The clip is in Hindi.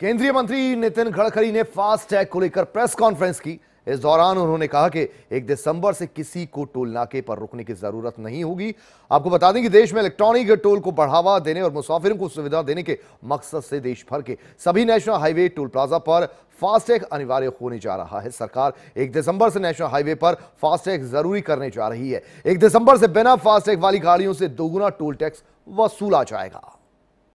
केंद्रीय मंत्री नितिन गडकरी ने फास्टैग को लेकर प्रेस कॉन्फ्रेंस की इस दौरान उन्होंने कहा कि एक दिसंबर से किसी को टोल नाके पर रुकने की जरूरत नहीं होगी आपको बता दें कि देश में इलेक्ट्रॉनिक टोल को बढ़ावा देने और मुसाफिरों को सुविधा देने के मकसद से देश भर के सभी नेशनल हाईवे टोल प्लाजा पर फास्टैग अनिवार्य होने जा रहा है सरकार एक दिसंबर से नेशनल हाईवे पर फास्टैग जरूरी करने जा रही है एक दिसंबर से बिना फास्टैग वाली गाड़ियों से दोगुना टोल टैक्स वसूला जाएगा